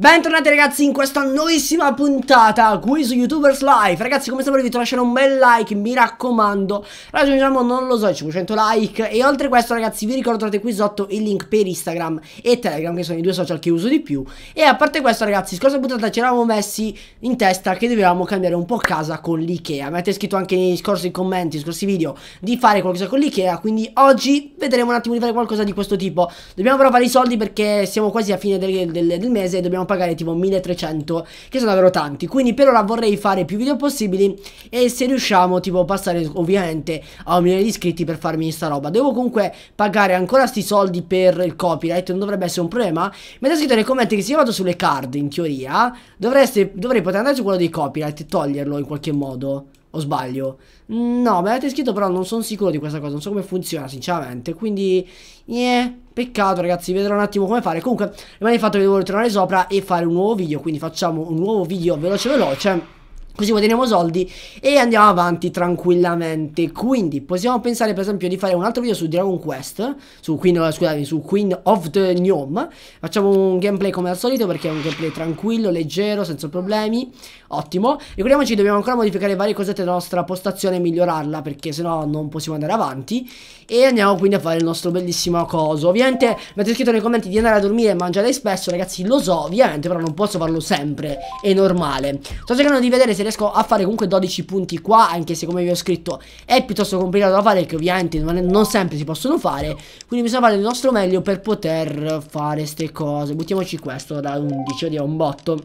Bentornati ragazzi in questa nuovissima puntata qui su YouTubers Life Ragazzi come sempre vi lasciare un bel like, mi raccomando Raggiungiamo, non lo so, 500 like E oltre a questo ragazzi vi ricordo trovate qui sotto il link per Instagram e Telegram Che sono i due social che uso di più E a parte questo ragazzi, scorsa puntata ci eravamo messi in testa che dovevamo cambiare un po' casa con l'Ikea Mi avete scritto anche nei scorsi commenti, nei scorsi video di fare qualcosa con l'Ikea Quindi oggi vedremo un attimo di fare qualcosa di questo tipo Dobbiamo però fare i soldi perché siamo quasi a fine del, del, del mese e dobbiamo pagare tipo 1300 che sono davvero tanti quindi per ora vorrei fare più video possibili e se riusciamo tipo passare ovviamente a un milione di iscritti per farmi sta roba devo comunque pagare ancora sti soldi per il copyright non dovrebbe essere un problema mi ha scritto nei commenti che se io vado sulle card in teoria dovreste, dovrei poter andare su quello dei copyright e toglierlo in qualche modo o sbaglio? No, me avete scritto, però non sono sicuro di questa cosa. Non so come funziona, sinceramente. Quindi, yeah, peccato, ragazzi. Vedrò un attimo come fare. Comunque, rimane il fatto che devo ritornare sopra e fare un nuovo video. Quindi, facciamo un nuovo video veloce, veloce Così guadagniamo soldi e andiamo avanti tranquillamente. Quindi possiamo pensare per esempio di fare un altro video su Dragon Quest, su Queen, scusate, su Queen of the Gnome. Facciamo un gameplay come al solito perché è un gameplay tranquillo, leggero, senza problemi. Ottimo. Ricordiamoci dobbiamo ancora modificare varie cosette della nostra postazione e migliorarla perché sennò non possiamo andare avanti. E andiamo quindi a fare il nostro bellissimo coso. Ovviamente mi avete scritto nei commenti di andare a dormire e mangiare spesso, ragazzi, lo so, ovviamente, però non posso farlo sempre, è normale. Sto cercando di vedere se riesco a fare comunque 12 punti qua Anche se come vi ho scritto è piuttosto complicato da fare Che ovviamente non, è, non sempre si possono fare Quindi bisogna fare il nostro meglio per poter fare ste cose Buttiamoci questo da 11, oddio un botto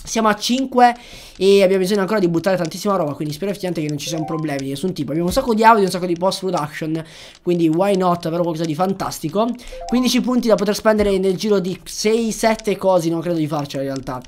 siamo a 5 e abbiamo bisogno ancora di buttare tantissima roba Quindi spero effettivamente che non ci siano problemi di nessun tipo Abbiamo un sacco di audio, un sacco di post production Quindi why not avere qualcosa di fantastico 15 punti da poter spendere nel giro di 6-7 cose Non credo di farcela in realtà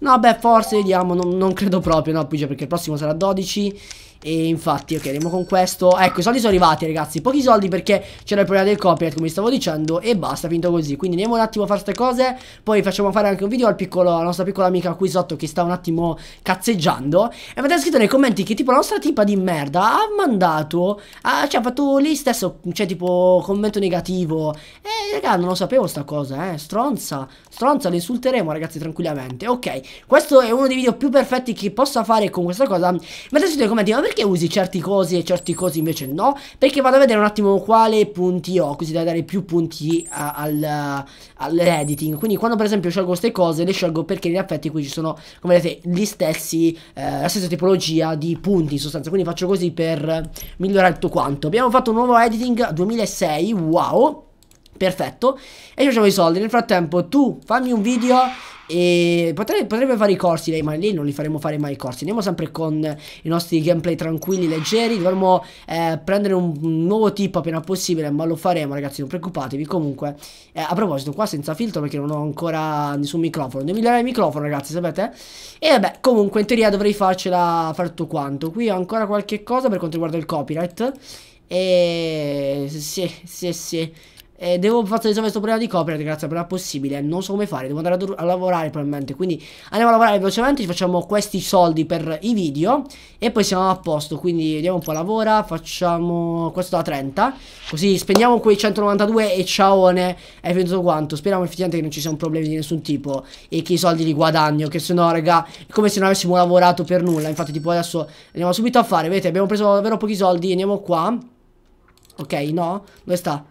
No, beh, forse, vediamo, non, non credo proprio, no, Luigi, perché il prossimo sarà 12 e infatti, ok, andiamo con questo. Ecco, i soldi sono arrivati, ragazzi. Pochi soldi perché c'era il problema del copyright, come stavo dicendo. E basta, finito così. Quindi andiamo un attimo a fare queste cose. Poi facciamo fare anche un video al piccolo, alla nostra piccola amica qui sotto che sta un attimo cazzeggiando. E avete scritto nei commenti che tipo la nostra tipa di merda ha mandato. Ha, cioè, ha fatto lì stesso, cioè, tipo, commento negativo. E raga, non lo sapevo sta cosa, eh. Stronza, stronza, le insulteremo, ragazzi, tranquillamente. Ok, questo è uno dei video più perfetti che possa fare con questa cosa. Ma adesso nei commenti, ma perché? perché usi certi cose e certi cose invece no? Perché vado a vedere un attimo quale punti ho, così da dare più punti al, all'editing. Quindi quando per esempio scelgo queste cose, le scelgo perché in effetti qui ci sono, come vedete, gli stessi, eh, la stessa tipologia di punti in sostanza. Quindi faccio così per migliorare tutto quanto. Abbiamo fatto un nuovo editing 2006, wow! Perfetto. E io facciamo i soldi. Nel frattempo, tu fammi un video. E potrei, potrebbe fare i corsi lei, ma lì non li faremo fare mai i corsi. Andiamo sempre con i nostri gameplay tranquilli, leggeri. Dovremmo eh, prendere un nuovo tipo appena possibile, ma lo faremo, ragazzi. Non preoccupatevi. Comunque, eh, a proposito, qua senza filtro perché non ho ancora nessun microfono. Devo migliorare il microfono, ragazzi, sapete? E vabbè, comunque, in teoria dovrei farcela fare tutto quanto. Qui ho ancora qualche cosa per quanto riguarda il copyright. E sì, sì, sì eh, devo fare risolvere questo problema di copyright, grazie, però è possibile, non so come fare, devo andare a, a, lavorare probabilmente, quindi andiamo a lavorare velocemente, ci facciamo questi soldi per i video e poi siamo a posto, quindi vediamo un po' lavora, facciamo questo da 30, così spendiamo quei 192 e ciaone, è finito quanto, speriamo effettivamente che non ci siano problemi di nessun tipo e che i soldi li guadagno, che se no raga, è come se non avessimo lavorato per nulla, infatti tipo adesso andiamo subito a fare, vedete abbiamo preso davvero pochi soldi, andiamo qua, ok no, dove sta?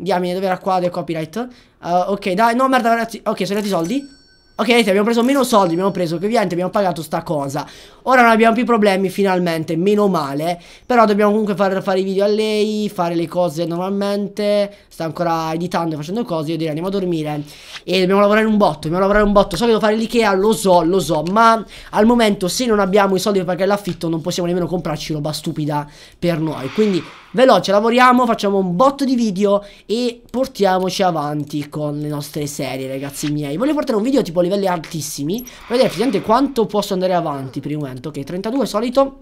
Diamine, dove era qua del copyright? Uh, ok, dai, no, merda, ragazzi. Ok, sono arrivati i soldi. Ok, vedete, abbiamo preso meno soldi, abbiamo preso, ovviamente abbiamo pagato sta cosa. Ora non abbiamo più problemi, finalmente, meno male. Però dobbiamo comunque far, fare i video a lei, fare le cose normalmente. Sta ancora editando e facendo cose, io direi andiamo a dormire. E dobbiamo lavorare un botto, dobbiamo lavorare un botto. So che devo fare l'Ikea, lo so, lo so. Ma al momento, se non abbiamo i soldi per pagare l'affitto, non possiamo nemmeno comprarci roba stupida per noi. Quindi, veloce, lavoriamo, facciamo un botto di video e portiamoci avanti con le nostre serie, ragazzi miei. Voglio portare un video tipo le livelli altissimi. Vedete effettivamente quanto posso andare avanti per il momento. Ok, 32 solito.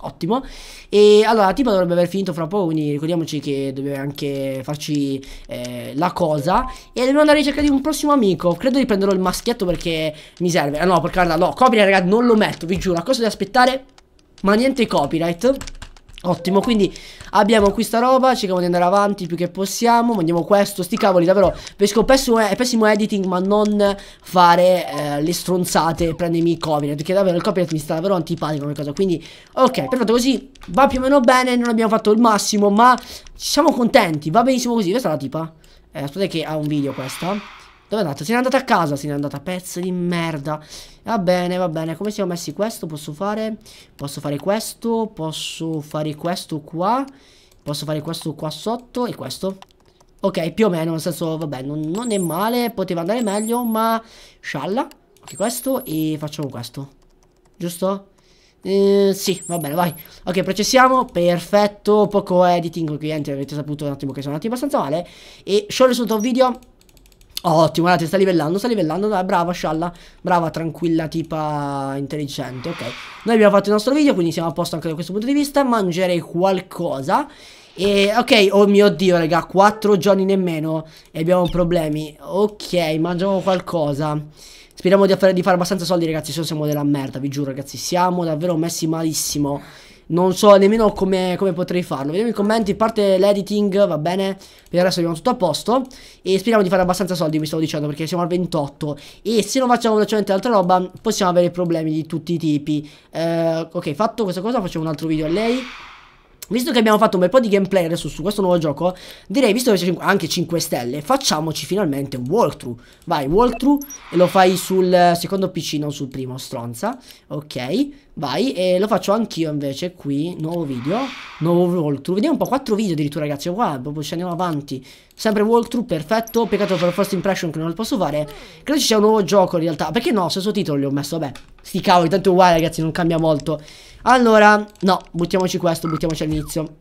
Ottimo. E allora tipo dovrebbe aver finito fra poco, quindi ricordiamoci che dobbiamo anche farci eh, la cosa. E dobbiamo andare a ricerca di un prossimo amico. Credo di prenderlo il maschietto perché mi serve. Ah no, per carità, no, copyright, ragazzi, non lo metto, vi giuro. A cosa di aspettare? Ma niente copyright. Ottimo, quindi abbiamo questa roba, cerchiamo di andare avanti più che possiamo, mandiamo questo, sti cavoli davvero, pesco pessimo, eh, pessimo editing ma non fare eh, le stronzate e prendermi il copyright, perché davvero il copyright mi sta davvero antipatico come cosa, quindi ok, perfetto così, va più o meno bene, non abbiamo fatto il massimo ma siamo contenti, va benissimo così, questa è la tipa, eh, aspetta che ha un video questa. Dove è andato? Se n'è andata a casa, se n'è andata pezzo di merda. Va bene, va bene. Come siamo messi questo? Posso fare... Posso fare questo, posso fare questo qua. Posso fare questo qua sotto e questo. Ok, più o meno, nel senso, vabbè, non, non è male, poteva andare meglio, ma... Scialla. anche questo e facciamo questo. Giusto? Eh, sì, va bene, vai. Ok, processiamo. Perfetto. Poco editing, con i clienti, avete saputo un attimo che sono andati abbastanza male. E scioglie subito il video. Ottimo, guardate, sta livellando, sta livellando, dai, brava scialla, brava, tranquilla, tipa intelligente, ok. Noi abbiamo fatto il nostro video, quindi siamo a posto anche da questo punto di vista, mangerei qualcosa. E, ok, oh mio Dio, raga, 4 giorni nemmeno e abbiamo problemi. Ok, mangiamo qualcosa. Speriamo di fare, di fare abbastanza soldi, ragazzi, se no siamo della merda, vi giuro, ragazzi, siamo davvero messi malissimo. Non so nemmeno come, come, potrei farlo Vediamo i commenti, parte l'editing, va bene Per adesso abbiamo tutto a posto E speriamo di fare abbastanza soldi, mi stavo dicendo Perché siamo al 28 E se non facciamo velocemente altra roba Possiamo avere problemi di tutti i tipi eh, Ok, fatto questa cosa facciamo un altro video a lei Visto che abbiamo fatto un bel po' di gameplay adesso su questo nuovo gioco, direi, visto che c'è anche 5 stelle, facciamoci finalmente un walkthrough. Vai, walkthrough, e lo fai sul secondo PC, non sul primo, stronza. Ok, Vai, e lo faccio anch'io invece qui, nuovo video, nuovo walkthrough. Vediamo un po', quattro video addirittura ragazzi, qua proprio andiamo avanti. Sempre walkthrough, perfetto, peccato per la first impression che non lo posso fare. Credo ci sia un nuovo gioco in realtà, perché no, stesso titolo gli ho messo, vabbè. Sti cavoli, tanto uguale ragazzi, non cambia molto. Allora, no, buttiamoci questo, buttiamoci all'inizio.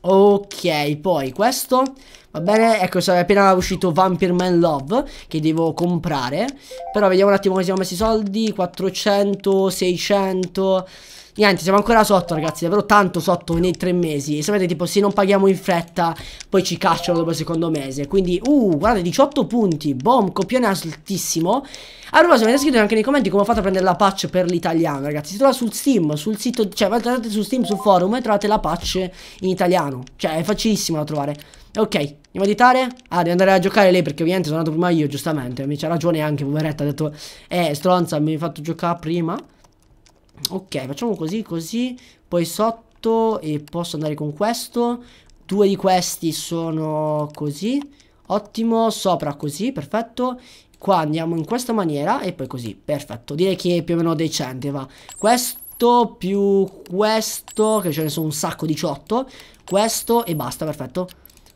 Ok, poi questo... Va bene, ecco, è appena uscito Vampire Man Love che devo comprare. Però vediamo un attimo come siamo messi i soldi. 400, 600... Niente, siamo ancora sotto ragazzi, davvero tanto sotto nei tre mesi e Sapete tipo se non paghiamo in fretta poi ci cacciano dopo il secondo mese Quindi, uh, guardate, 18 punti, boom, copione altissimo Allora, se mi avete scritto anche nei commenti come ho fatto a prendere la patch per l'italiano ragazzi Si trova sul Steam, sul sito, cioè andate su Steam, sul forum e trovate la patch in italiano Cioè è facilissimo da trovare Ok, Andiamo a editare? Ah, devo andare a giocare lei perché ovviamente sono andato prima io, giustamente. Mi c'ha ragione anche, poveretta, ha detto, eh, stronza, mi hai fatto giocare prima. Ok, facciamo così, così. Poi sotto e posso andare con questo. Due di questi sono così. Ottimo, sopra così, perfetto. Qua andiamo in questa maniera e poi così, perfetto. Direi che è più o meno decente, va. Questo più questo, che ce ne sono un sacco, 18. Questo e basta, perfetto.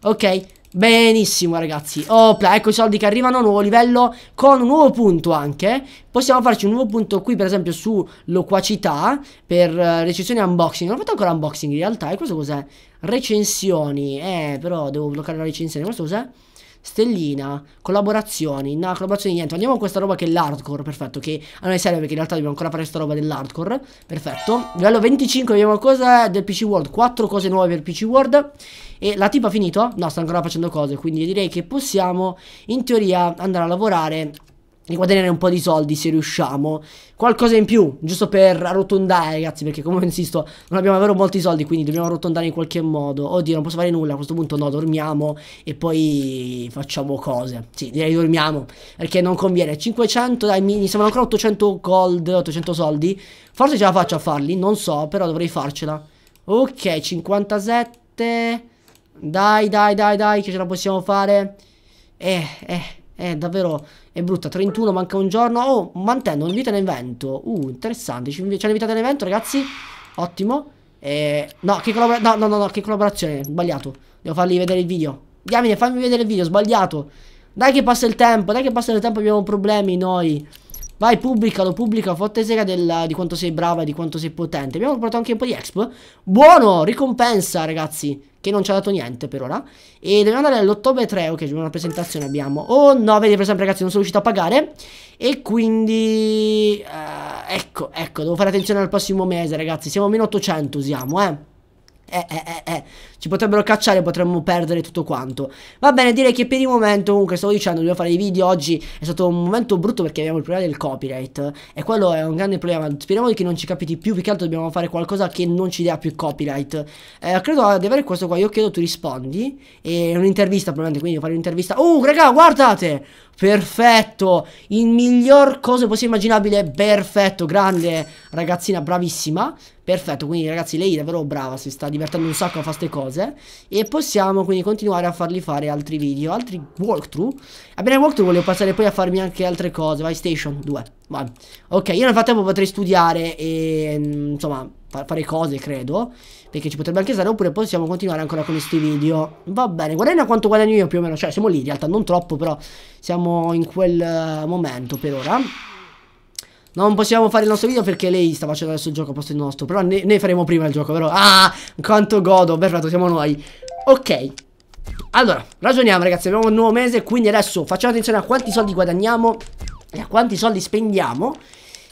Ok, Benissimo ragazzi Opla ecco i soldi che arrivano Nuovo livello con un nuovo punto anche Possiamo farci un nuovo punto qui per esempio su loquacità Per uh, recensioni unboxing Non ho fatto ancora unboxing in realtà E questo cos'è? Recensioni Eh però devo bloccare la recensione Questo cos'è? Stellina, collaborazioni, no, collaborazioni niente, andiamo con questa roba che è l'hardcore, perfetto, che a noi serve perché in realtà dobbiamo ancora fare questa roba dell'hardcore, perfetto. Livello 25, vediamo cosa del PC World, 4 cose nuove per PC World. E la tipa ha finito? No, sta ancora facendo cose, quindi direi che possiamo in teoria andare a lavorare di guadagnare un po' di soldi se riusciamo. Qualcosa in più, giusto per arrotondare, ragazzi, perché come insisto, non abbiamo davvero molti soldi, quindi dobbiamo arrotondare in qualche modo. Oddio, non posso fare nulla, a questo punto no, dormiamo e poi facciamo cose. Sì, direi dormiamo, perché non conviene. 500, dai, mi sembrano ancora 800 gold, 800 soldi. Forse ce la faccio a farli, non so, però dovrei farcela. Ok, 57. Dai, dai, dai, dai, che ce la possiamo fare. Eh, eh. È davvero, è brutta, 31, manca un giorno Oh, mantendo mantengo, invita all'evento Uh, interessante, c'è l'invitata all'evento ragazzi Ottimo eh, no, che no, no, no, no, che collaborazione, sbagliato Devo fargli vedere il video Diamine, fammi vedere il video, sbagliato Dai che passa il tempo, dai che passa il tempo, abbiamo problemi noi Vai, pubblicalo, pubblica, fotte sera del, di quanto sei brava e di quanto sei potente. Abbiamo comprato anche un po' di expo. Buono, ricompensa, ragazzi, che non ci ha dato niente per ora. E dobbiamo andare all'ottobre 3, ok, una presentazione abbiamo. Oh no, vedi per esempio, ragazzi, non sono riuscito a pagare. E quindi... Uh, ecco, ecco, devo fare attenzione al prossimo mese, ragazzi. Siamo a meno 800, usiamo, eh. Eh, eh, eh, eh, Ci potrebbero cacciare, potremmo perdere tutto quanto. Va bene, direi che per il momento, comunque, stavo dicendo, dobbiamo fare i video oggi. È stato un momento brutto perché abbiamo il problema del copyright. E quello è un grande problema. Speriamo che non ci capiti più. Più che altro dobbiamo fare qualcosa che non ci dia più copyright. Eh, credo di avere questo qua. Io chiedo tu rispondi. E un'intervista, probabilmente. Quindi fare un'intervista. Oh, raga, guardate! Perfetto, il miglior cosa possibile immaginabile, perfetto, grande ragazzina, bravissima Perfetto, quindi ragazzi lei è davvero brava, si sta divertendo un sacco a fare queste cose E possiamo quindi continuare a fargli fare altri video, altri walkthrough Abbiamo walkthrough volevo passare poi a farmi anche altre cose, vai Station 2 vai. Ok, io nel frattempo potrei studiare e mm, insomma fare cose credo Perché ci potrebbe anche stare oppure possiamo continuare ancora con questi video Va bene, guarda quanto guadagno io più o meno Cioè siamo lì in realtà, non troppo però siamo in quel eh, momento per ora non possiamo fare il nostro video perché lei sta facendo adesso il gioco a posto il nostro. Però ne, ne faremo prima il gioco, vero? Ah, quanto godo. Perfetto, siamo noi. Ok. Allora, ragioniamo ragazzi, abbiamo un nuovo mese, quindi adesso facciamo attenzione a quanti soldi guadagniamo e a quanti soldi spendiamo.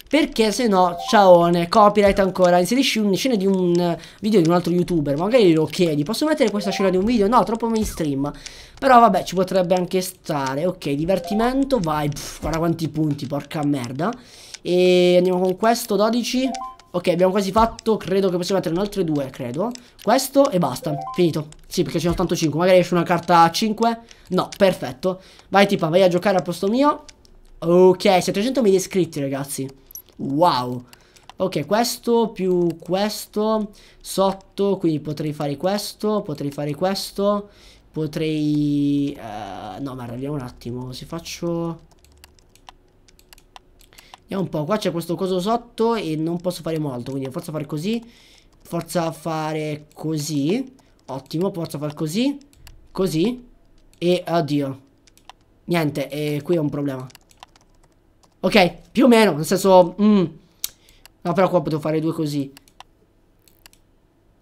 Perché se no, ciaone, copyright ancora, inserisci una scena di un video di un altro youtuber, magari lo chiedi, posso mettere questa scena di un video? No, troppo mainstream, però vabbè, ci potrebbe anche stare, ok, divertimento, vai, pff, guarda quanti punti, porca merda. E andiamo con questo 12 Ok abbiamo quasi fatto Credo che possiamo mettere altre due credo Questo e basta Finito Sì perché ce ne sono 5 Magari esce una carta 5 No perfetto Vai tipa vai a giocare al posto mio Ok 700.000 iscritti ragazzi Wow Ok, questo più questo sotto, quindi potrei fare questo, potrei fare questo, potrei... Uh, no, ma arriviamo un attimo, se faccio... Vediamo un po', qua c'è questo coso sotto e non posso fare molto, quindi forza fare così, forza fare così, ottimo, forza fare così, così e oddio, Niente, e qui è un problema. Ok, più o meno, nel senso... Mm. No, però qua potevo fare due così.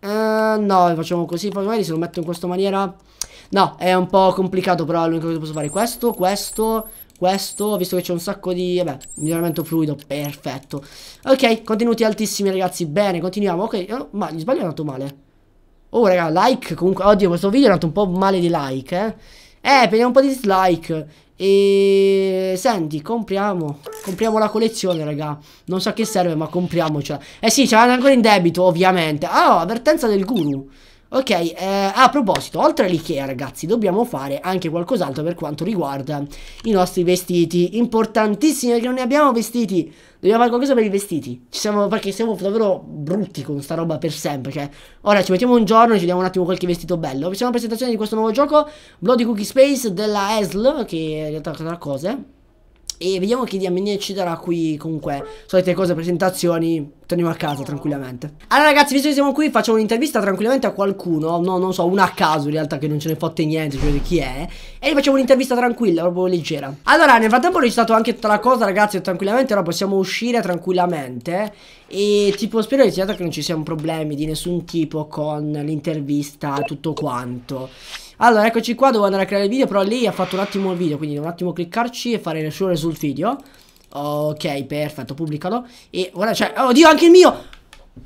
Uh, no, facciamo così, poi magari se lo metto in questa maniera... No, è un po' complicato, però l'unico che posso fare è questo, questo, questo, visto che c'è un sacco di, vabbè, miglioramento fluido, perfetto. Ok, contenuti altissimi ragazzi, bene, continuiamo. Ok, oh, ma gli sbaglio è andato male. Oh raga, like, comunque, oddio, questo video è andato un po' male di like, eh. Eh, prendiamo un po' di dislike. E senti, compriamo. Compriamo la collezione, raga. Non so a che serve, ma compriamocela. Cioè. Eh sì, ce l'hanno ancora in debito, ovviamente. Ah, oh, avvertenza del guru. Ok, eh, a proposito, oltre all'IKEA ragazzi, dobbiamo fare anche qualcos'altro per quanto riguarda i nostri vestiti. Importantissimo che non ne abbiamo vestiti. Dobbiamo fare qualcosa per i vestiti. Ci siamo, perché siamo davvero brutti con sta roba per sempre. Cioè, ora ci mettiamo un giorno e ci diamo un attimo qualche vestito bello. Facciamo la presentazione di questo nuovo gioco, Bloody Cookie Space della ESL, che in realtà è una cosa. Eh. E vediamo chi diamine ci darà qui comunque solite cose, presentazioni Torniamo a casa tranquillamente Allora ragazzi visto che siamo qui facciamo un'intervista tranquillamente a qualcuno No non so una a caso in realtà che non ce ne fotte niente cioè di chi è E gli facciamo un'intervista tranquilla proprio leggera Allora nel frattempo ho registrato anche tutta la cosa ragazzi tranquillamente Ora possiamo uscire tranquillamente E tipo spero che non ci siano problemi di nessun tipo con l'intervista tutto quanto allora, eccoci qua, devo andare a creare il video, però lei ha fatto un attimo il video, quindi devo un attimo cliccarci e fare il suo sul video. Ok, perfetto, pubblicalo. E ora c'è... Cioè, oddio, anche il mio!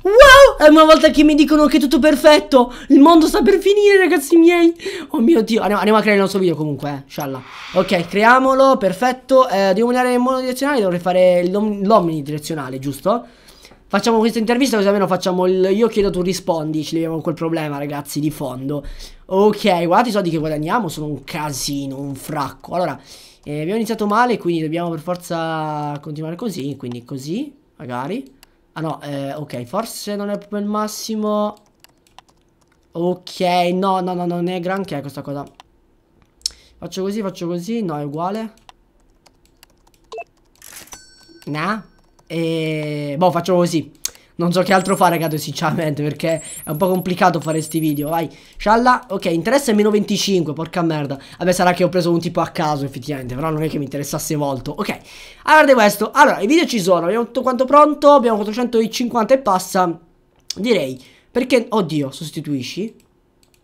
Wow! È una volta che mi dicono che è tutto perfetto! Il mondo sta per finire, ragazzi miei! Oh mio Dio! Andiamo, andiamo a creare il nostro video comunque, eh. Scialla. Ok, creiamolo, perfetto. Eh, devo andare in direzionale, dovrei fare l'omnidirezionale, giusto? Facciamo questa intervista così almeno facciamo il io chiedo tu rispondi, ci leviamo quel problema ragazzi di fondo. Ok, guardate i soldi che guadagniamo, sono un casino, un fracco. Allora, eh, abbiamo iniziato male, quindi dobbiamo per forza continuare così, quindi così, magari. Ah no, eh, ok, forse non è proprio il massimo. Ok, no, no, no, non è granché eh, questa cosa. Faccio così, faccio così, no, è uguale. Nah. E... Boh, faccio così. Non so che altro fare, ragazzi, sinceramente, perché è un po' complicato fare questi video. Vai, scialla. Ok, interesse meno 25, porca merda. Vabbè, sarà che ho preso un tipo a caso, effettivamente, però non è che mi interessasse molto. Ok, a parte questo. Allora, i video ci sono, abbiamo tutto quanto pronto, abbiamo 450 e passa. Direi, perché... Oddio, sostituisci?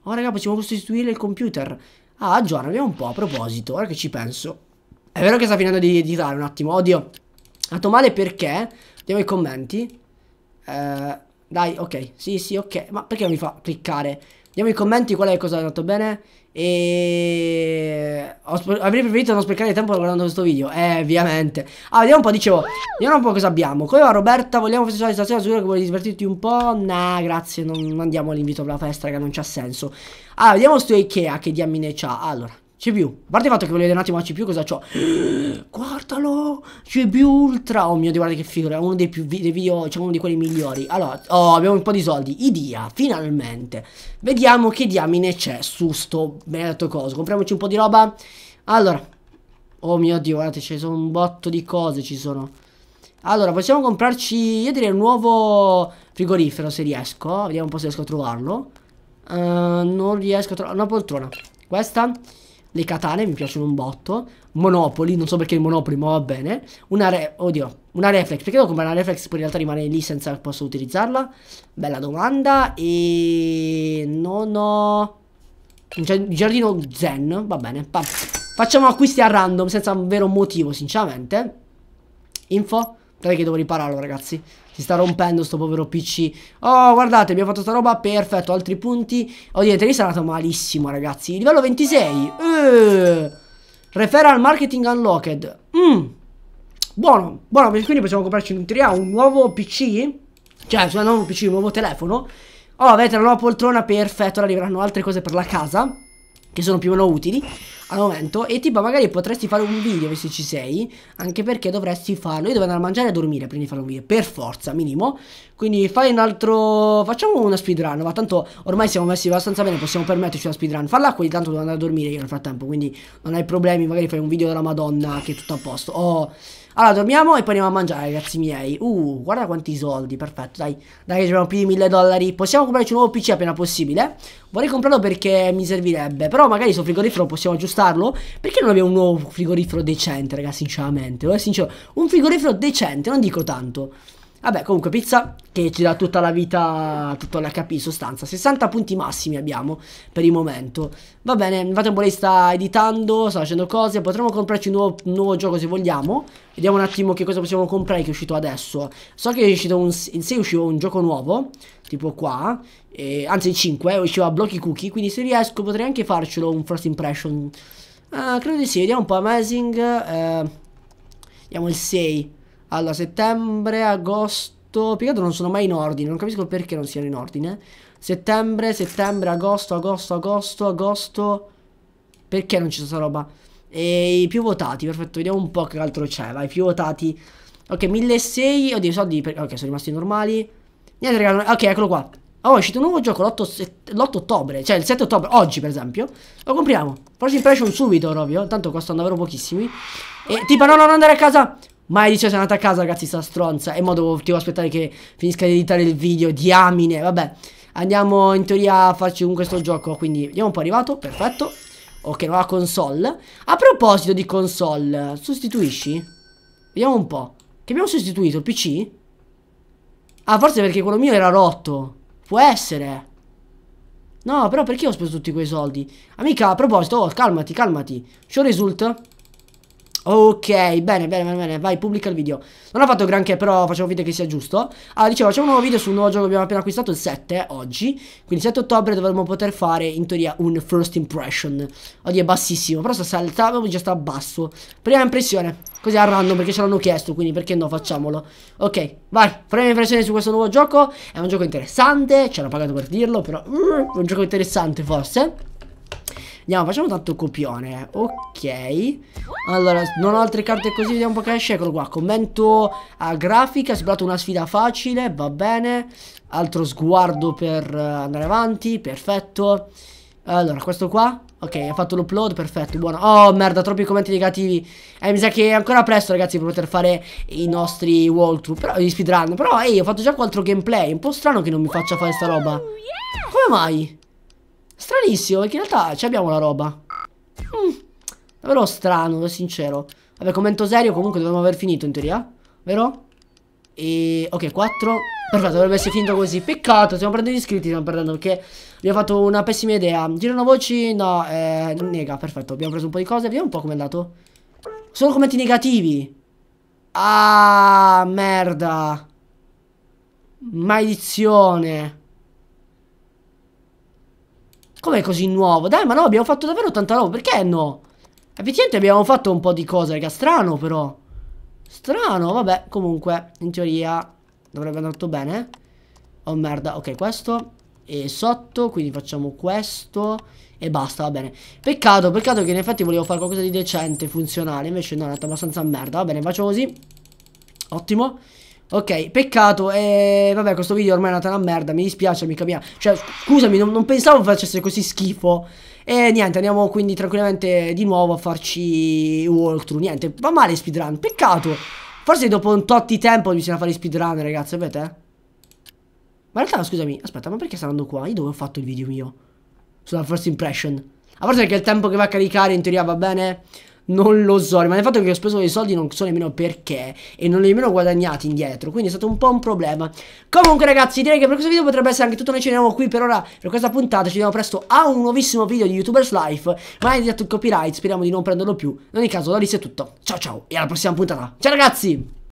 Oh, raga, possiamo sostituire il computer. Ah, aggiorniamo un po', a proposito, ora che ci penso. È vero che sta finendo di editare un attimo, oddio, Stato male perché? Vediamo i commenti. Eh, dai, ok. Sì, sì, ok. Ma perché non mi fa cliccare? Vediamo i commenti qual è cosa è andato bene. E avrei preferito non sprecare tempo guardando questo video. Eh, ovviamente. Ah, vediamo un po', dicevo. Vediamo un po' cosa abbiamo. Come va Roberta? Vogliamo festeggiare stasera? Sicuro che vuoi divertirti un po'? Nah, grazie. Non, non andiamo all'invito per la festa, che non c'ha senso. Allora, ah, vediamo sto Ikea che diamine c'ha. Allora, c'è più. A parte il fatto che voglio vedere un attimo C'è più cosa c'ho. Guardalo! Cioè più ultra, oh mio dio guarda che figura, uno dei più dei video, cioè uno di quelli migliori Allora, oh abbiamo un po' di soldi, Idia, finalmente Vediamo che diamine c'è su sto benedetto coso Compriamoci un po' di roba Allora, oh mio dio guardate ci sono un botto di cose ci sono Allora possiamo comprarci, io direi un nuovo frigorifero se riesco Vediamo un po' se riesco a trovarlo uh, Non riesco a trovare, una poltrona Questa? Le katane mi piacciono un botto. Monopoli, non so perché il Monopoli, ma va bene. Una re... Oddio, una reflex. Perché devo comprare una reflex poi in realtà rimane lì senza che posso utilizzarla? Bella domanda. E... Non ho... giardino zen, va bene. Pa Facciamo acquisti a random senza un vero motivo, sinceramente. Info? Guardate che devo ripararlo, ragazzi. Si sta rompendo sto povero PC. Oh, guardate, abbiamo fatto sta roba, perfetto, altri punti. Oh, niente, lì sarà andato malissimo, ragazzi. Livello 26. Eh. Referral Marketing Unlocked. Mm. Buono, buono, quindi possiamo comprarci un, un nuovo PC. Cioè, un nuovo PC, un nuovo telefono. Oh, avete la nuova poltrona, perfetto, arriveranno altre cose per la casa che sono più o meno utili al momento e tipo magari potresti fare un video se ci sei anche perché dovresti farlo io devo andare a mangiare e a dormire prima di fare un video per forza minimo quindi fai un altro facciamo una speedrun ma tanto ormai siamo messi abbastanza bene possiamo permetterci una speedrun farla qui tanto devo andare a dormire io nel frattempo quindi non hai problemi magari fai un video della madonna che è tutto a posto oh allora, dormiamo e poi andiamo a mangiare, ragazzi miei. Uh, guarda quanti soldi, perfetto, dai. Dai che abbiamo più di 1000 dollari. Possiamo comprarci un nuovo PC appena possibile. Vorrei comprarlo perché mi servirebbe. Però magari sul frigorifero possiamo aggiustarlo. Perché non abbiamo un nuovo frigorifero decente, ragazzi, sinceramente? Ora, sincero, un frigorifero decente, non dico tanto. Vabbè, comunque pizza che ci dà tutta la vita, tutto l'HP in sostanza. 60 punti massimi abbiamo per il momento. Va bene, nel frattempo lei sta editando, sta facendo cose. Potremmo comprarci un nuovo, un nuovo, gioco se vogliamo. Vediamo un attimo che cosa possiamo comprare che è uscito adesso. So che è uscito un, in 6 usciva un gioco nuovo, tipo qua. E, anzi in 5, eh, usciva Blocchi Cookie. Quindi se riesco potrei anche farcelo un first impression. Eh, credo di sì, vediamo un po' Amazing. Eh, vediamo il 6. Allora, settembre, agosto... Più Peccato non sono mai in ordine, non capisco perché non siano in ordine. Settembre, settembre, agosto, agosto, agosto, agosto... Perché non c'è sta roba? E i più votati, perfetto, vediamo un po' che altro c'è, vai, i più votati... Ok, 1600, oddio, i soldi... Per... Ok, sono rimasti normali. Niente, raga, ok, eccolo qua. Oh, è uscito un nuovo gioco l'8 ottobre, cioè il 7 ottobre, oggi per esempio. Lo compriamo. Forse impression subito, proprio. Tanto costano davvero pochissimi. E tipo, no, no, non andare a casa. Mai dice sono andata a casa, ragazzi, sta stronza. E mo devo, devo aspettare che finisca di editare il video. Diamine, vabbè. Andiamo in teoria a farci un questo gioco. Quindi vediamo un po' arrivato. Perfetto. Ok, nuova console. A proposito di console, sostituisci? Vediamo un po'. Che abbiamo sostituito? Il PC? Ah, forse perché quello mio era rotto. Può essere. No, però perché ho speso tutti quei soldi? Amica, a proposito, oh, calmati, calmati. Show result. Ok, bene, bene, bene, bene, vai, pubblica il video Non ho fatto granché, però facevo video che sia giusto Allora, dicevo, facciamo un nuovo video su un nuovo gioco che abbiamo appena acquistato il 7, oggi Quindi 7 ottobre dovremmo poter fare, in teoria, un first impression Oddio, è bassissimo, però sta saltando, già sta basso Prima impressione, così a random, perché ce l'hanno chiesto, quindi perché no, facciamolo Ok, vai, prima impressione su questo nuovo gioco È un gioco interessante, ci hanno pagato per dirlo, però... Mm, un gioco interessante, forse Andiamo, facciamo tanto copione. Ok. Allora, non ho altre carte così, vediamo un po' che esce. Eccolo qua. Commento a ah, grafica. Sembrato una sfida facile, va bene. Altro sguardo per eh, andare avanti, perfetto. Allora, questo qua. Ok, ha fatto l'upload, perfetto, buono. Oh, merda, troppi commenti negativi. Eh, mi sa che è ancora presto, ragazzi, per poter fare i nostri walkthrough. Però, gli speedrun. Però, ehi, ho fatto già qualche altro gameplay. un po' strano che non mi faccia fare sta roba. Oh, Come mai? Stranissimo, perché in realtà ci abbiamo la roba. Mm, davvero strano, sincero. Vabbè, commento serio, comunque dobbiamo aver finito in teoria, vero? E... ok, 4... Perfetto, dovrebbe essere finito così. Peccato, stiamo perdendo gli iscritti, stiamo perdendo perché abbiamo fatto una pessima idea. Girano voci? No, eh, nega, perfetto. Abbiamo preso un po' di cose, vediamo un po' com'è andato. Solo commenti negativi. Ah, merda. Maledizione. Com'è così nuovo? Dai, ma no, abbiamo fatto davvero tanta roba. Perché no? Effettivamente abbiamo fatto un po' di cose, raga. Strano, però. Strano, vabbè. Comunque, in teoria dovrebbe andare tutto bene. Oh, merda. Ok, questo. E sotto, quindi facciamo questo. E basta, va bene. Peccato, peccato che in effetti volevo fare qualcosa di decente, funzionale. Invece no, è andato abbastanza a merda. Va bene, faccio così. Ottimo. Ok, peccato, eh, vabbè questo video ormai è andato una merda, mi dispiace amica mia Cioè, scusami, non, non pensavo facesse così schifo E niente, andiamo quindi tranquillamente di nuovo a farci walkthrough Niente, va male speedrun, peccato Forse dopo un tot di tempo bisogna fare speedrun ragazzi, vedete? Ma in realtà, scusami, aspetta, ma perché stanno qua? Io dove ho fatto il video mio? Sulla first impression A forse è che il tempo che va a caricare in teoria va bene? non lo so. Ma il fatto che ho speso dei soldi non so nemmeno perché e non li ho nemmeno guadagnati indietro. Quindi è stato un po' un problema. Comunque ragazzi direi che per questo video potrebbe essere anche tutto. Noi ci vediamo qui per ora per questa puntata. Ci vediamo presto a un nuovissimo video di YouTubers Life. Ma è detto il copyright. Speriamo di non prenderlo più. In ogni caso da lì è tutto. Ciao ciao e alla prossima puntata. Ciao ragazzi!